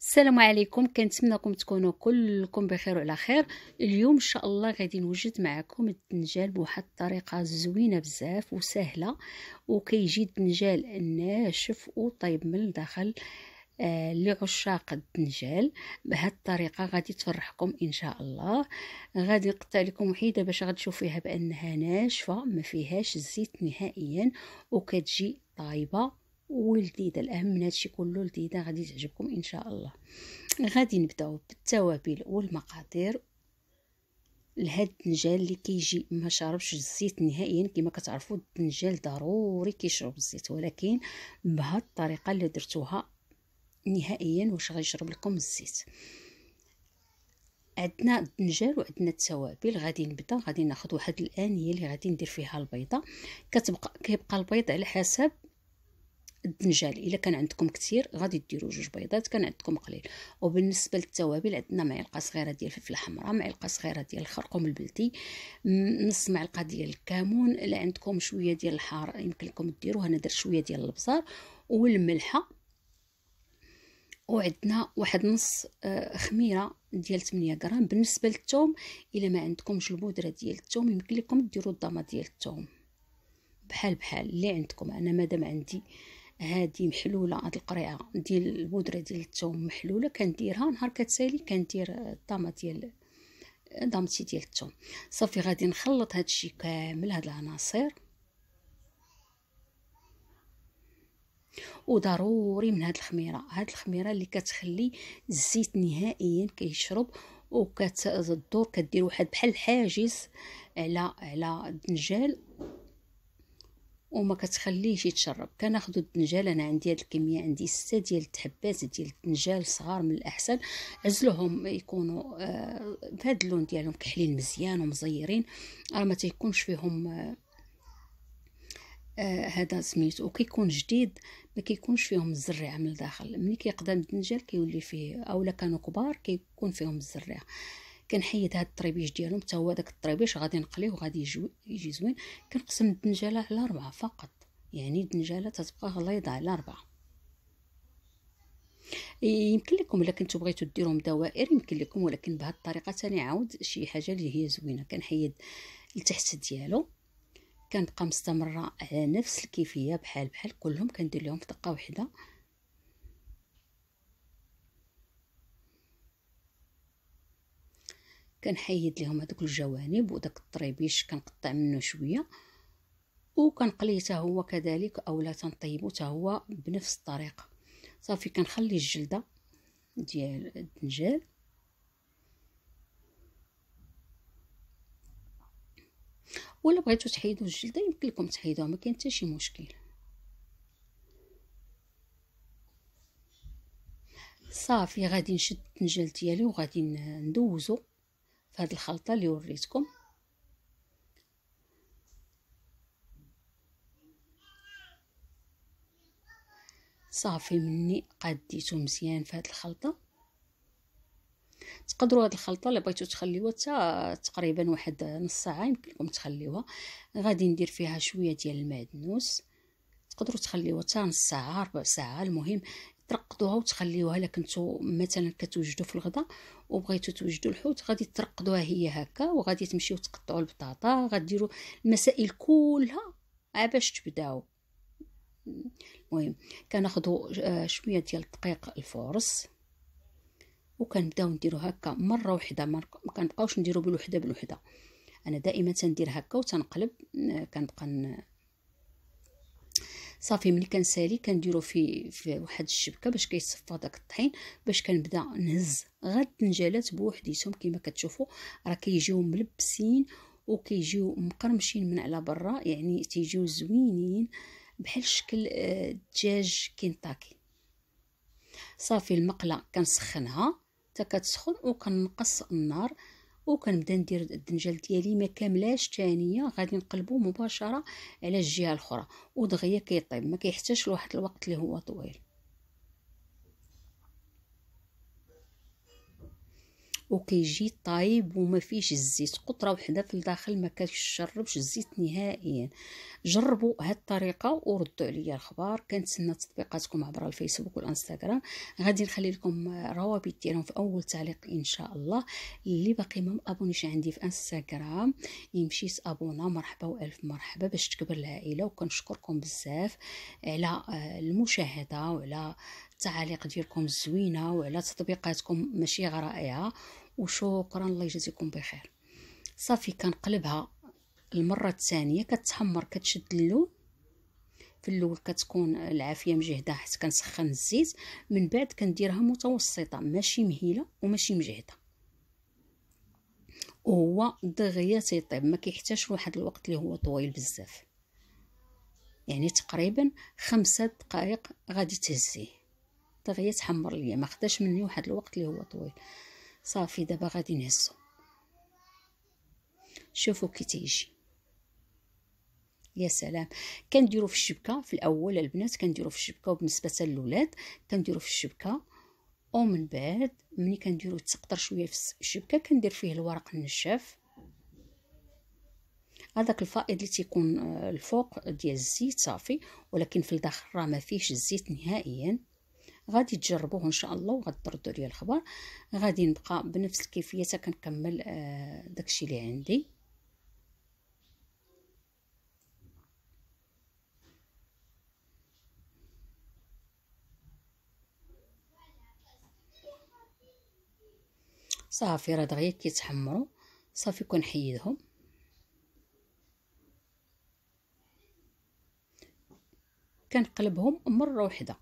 السلام عليكم كنتمنىكم تكونوا كلكم بخير وعلى خير اليوم ان شاء الله غادي نوجد معكم الدنجال بواحد الطريقه زوينه بزاف وسهله وكيجي الدنجال ناشف وطيب من الداخل آه لعشاق الدنجال بهاد الطريقه غادي تفرحكم ان شاء الله غادي نقطع لكم وحيده باش غتشوفيها بانها ناشفه ما فيهاش الزيت نهائيا وكتجي طايبه ولذيذه الاهم من هادشي كله لذيذه غادي تعجبكم ان شاء الله غادي نبداو بالتوابل والمقادير لهاد الدنجال اللي كيجي ما شربش الزيت نهائيا كما كتعرفوا الدنجال ضروري كيشرب الزيت ولكن بهاد الطريقه اللي درتوها نهائيا واش غيشرب لكم الزيت عندنا الدنجال وعندنا التوابل غادي نبدا غادي ناخذ واحد الانيه اللي غادي ندير فيها البيضه كتبقى كيبقى البيض على حسب الدنجال الا كان عندكم كثير غادي ديروا جوج بيضات كان عندكم قليل وبالنسبه للتوابل عندنا معلقه صغيره ديال الفلفل الحمراء معلقه صغيره ديال الخرقوم البلدي نص معلقه ديال الكمون الا عندكم شويه ديال الحار يمكن لكم ديروه انا درت شويه ديال البزار والملحه وعندنا واحد نص آه، خميره ديال 8 غرام بالنسبه للثوم الا ما عندكمش البودره ديال الثوم يمكن لكم ديروا الضامه ديال الثوم بحال بحال اللي عندكم انا مادام عندي آه هادي محلوله هاد القريعه ديال البودره ديال الثوم محلوله كنديرها نهار كتسالي كندير الطامه ديال دامتي ديال الثوم صافي غادي نخلط هادشي كامل هاد العناصر وضروري من هاد الخميره هاد الخميره اللي كتخلي الزيت نهائيا كيشرب وكتدور كدير واحد بحال الحاجز على على الدنجال وما كتخليهش يتشرب كناخذ الدنجال انا عندي هاد الكميه عندي سته ديال التحبات ديال الدنجال صغار من الاحسن عزلهم يكونوا آه بهاد اللون ديالهم كحلين مزيان ومزيرين راه ما تيكونش فيهم آه آه سميت وكيكون كيكون جديد ما كيكونش فيهم الزريعه من الداخل ملي كيقدم الدنجال كيولي فيه اولا كانوا كبار كيكون فيهم الزريعه كنحيد هاد الطريبيش ديالهم حتى هو داك الطريبيش غادي نقليه وغادي يجي زوين كنقسم الدنجاله على ربعة فقط يعني الدنجاله تتبقى غليظه على ربعة يمكن لكم الا كنتو بغيتو ديرهم دوائر يمكن لكم ولكن بهاد الطريقه ثاني عاود شي حاجه اللي هي زوينه كنحيد لتحت ديالو كنبقى مستمره على نفس الكيفيه بحال بحال كلهم كندير لهم في دقه واحده كنحيد لهم هذوك الجوانب وداك الطريبيش كنقطع منه شويه وكنقلي حتى هو كذلك اولا تنطيبو حتى هو بنفس الطريقه صافي كنخلي الجلده ديال الدنجال ولا بغيتو تحيدو الجلده يمكن لكم تحيدوها ما كاين حتى شي مشكل صافي غادي نشد الدنجال ديالي وغادي ندوزو في هذه الخلطه اللي وريتكم صافي مني قديتو مزيان في هذه الخلطه تقدروا هذه الخلطه اللي بغيتو تخليوها حتى تقريبا واحد نص ساعه يمكن لكم تخليوها غادي ندير فيها شويه ديال المعدنوس تقدروا تخليوها حتى نص ساعه ربع ساعه المهم ترقدوها وتخليوها الا كنتو مثلا كتوجدوا في الغداء وبغيتو توجدوا الحوت غادي ترقدوها هي هكا وغادي تمشيو تقطعوا البطاطا غديروا المسائل كلها باش تبداو المهم كناخذوا آه، شويه ديال الدقيق الفورس وكنبداو نديرو هكا مره وحده ما كنبقاوش نديرو بالوحده بالوحده انا دائما تندير هكا وتنقلب آه، كنبقى صافي ملي كنسالي كنديرو في في واحد الشبكه باش كيصفى داك الطحين باش كنبدا نهز غير الطنجالات بوحديتهم كما كتشوفوا راه كيجيو ملبسين وكيجيو مقرمشين من على برا يعني تيجيو زوينين بحال شكل الدجاج آه، كنتاكي صافي المقله كنسخنها حتى كتسخن وكنقص النار وكنبدا ندير الدنجال ديالي ما كاملاش ثانيه غادي نقلبو مباشره على الجهه الاخرى ودغيا كيطيب ما كيحتاجش لواحد الوقت اللي هو طويل وكيجي طايب وما فيش الزيت قطره وحده في الداخل ما كتشربش الزيت نهائيا جربوا هاد الطريقه وردوا عليا الخبر كنتسنى تطبيقاتكم عبر الفيسبوك والانستغرام غادي نخلي لكم روابط ديالهم في اول تعليق ان شاء الله اللي باقي ما مابونيش عندي في انستغرام يمشي ابونا مرحبا والف مرحبا باش تكبر العائله وكنشكركم بزاف على آه، المشاهده وعلى التعاليق ديالكم زوينه وعلى تطبيقاتكم ماشي رائعه وشكرا الله يجازيكم بخير صافي كنقلبها المره الثانيه كتحمر كتشد اللون في الاول كتكون العافيه مجهده حيت كنسخن الزيت من بعد كنديرها متوسطه ماشي مهيله وماشي مجهده وهو دغيا تيطيب ما كيحتاجش واحد الوقت اللي هو طويل بزاف يعني تقريبا خمسة دقائق غادي تهزيه حتى طيب، تحمر ليا ما خداش مني واحد الوقت اللي هو طويل صافي دابا غادي نهزو شوفوا كي تيجي يا سلام كنديرو في الشبكه في الاول البنات كنديرو في الشبكه وبالنسبه للولاد كنديرو في الشبكه ومن بعد ملي كنديرو تسقطر شويه في الشبكه كندير فيه الورق النشاف هذاك الفائض اللي تيكون آه، الفوق ديال الزيت صافي ولكن في الداخل راه ما فيهش الزيت نهائيا غادي تجربوه ان شاء الله وغادي تردوا لي الخبر غادي نبقى بنفس الكيفيه حتى كنكمل آه، داكشي اللي عندي صافي راه دغيا كيتحمروا صافي كنحيدهم كنقلبهم مره وحده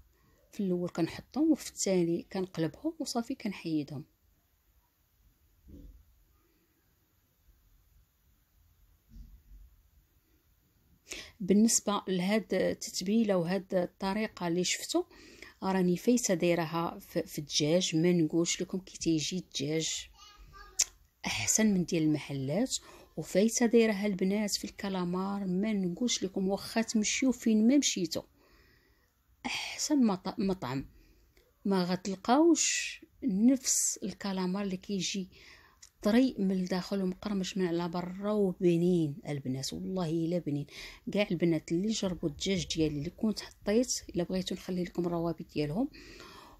في الاول كنحطهم وفي الثاني كنقلبهم وصافي كنحيدهم بالنسبه لهاد التتبيله وهاد الطريقه اللي شفتو راني فايته دايرها في الدجاج ما نقولش لكم كي تيجي الدجاج احسن من ديال المحلات وفايته دايرها البنات في الكالامار ما نقولش لكم واخا تمشيو فين ما مشيتو احسن مطعم ما غتلقاوش نفس الكالامار اللي كيجي طري من الداخل ومقرمش من على برا وبنين البنات والله الا بنين كاع البنات اللي جربوا الدجاج ديالي اللي كنت حطيت الا بغيتو نخلي لكم الروابط ديالهم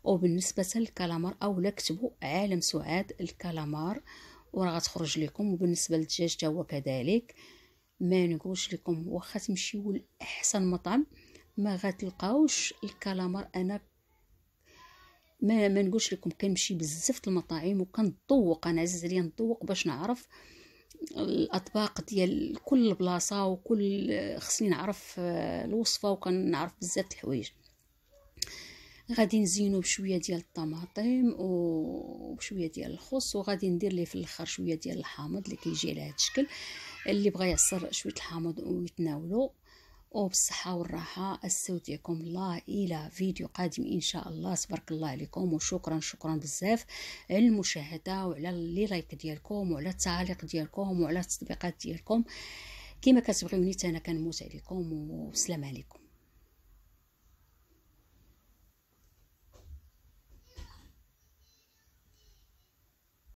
وبالنسبه للكالامار اولا كتبوا عالم سعاد الكالامار وراه غتخرج لكم وبالنسبه للدجاج حتى هو كذلك ما نقولش لكم واخا تمشيو لاحسن مطعم ما غتلقاوش الكالامر انا ما ما نقولش لكم كنمشي بزاف المطاعم وكنطوق انا عزيز عليا نطوق باش نعرف الاطباق ديال كل بلاصه وكل خصني نعرف آه، الوصفه وكنعرف بزاف الحوايج غادي نزينو بشويه ديال الطماطم وبشويه ديال الخص وغادي ندير ليه في الاخر شويه ديال الحامض اللي كيجي على هذا الشكل اللي بغى يعصر شويه الحامض ويتناولو وبالصحة والراحة استودعكم الله إلى فيديو قادم إن شاء الله تبارك الله عليكم وشكرا شكرا بزاف على المشاهدة وعلى لي لايك ديالكم وعلى التعليق ديالكم وعلى التطبيقات ديالكم كما كتبغيوني انا كنموت عليكم والسلام عليكم